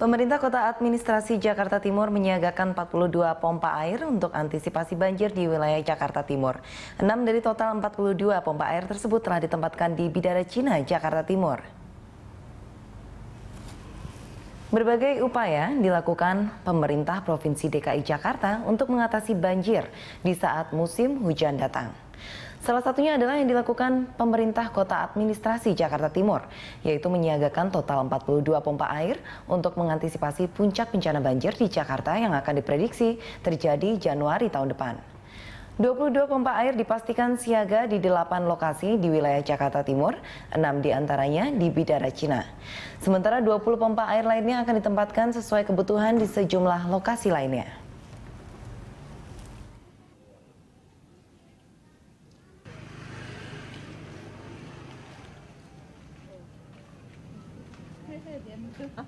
Pemerintah Kota Administrasi Jakarta Timur menyiagakan 42 pompa air untuk antisipasi banjir di wilayah Jakarta Timur. Enam dari total 42 pompa air tersebut telah ditempatkan di Bidara Cina, Jakarta Timur. Berbagai upaya dilakukan pemerintah Provinsi DKI Jakarta untuk mengatasi banjir di saat musim hujan datang. Salah satunya adalah yang dilakukan pemerintah kota administrasi Jakarta Timur, yaitu menyiagakan total 42 pompa air untuk mengantisipasi puncak bencana banjir di Jakarta yang akan diprediksi terjadi Januari tahun depan. 22 pompa air dipastikan siaga di 8 lokasi di wilayah Jakarta Timur, 6 diantaranya di Bidara Cina. Sementara 20 pompa air lainnya akan ditempatkan sesuai kebutuhan di sejumlah lokasi lainnya. 特别多。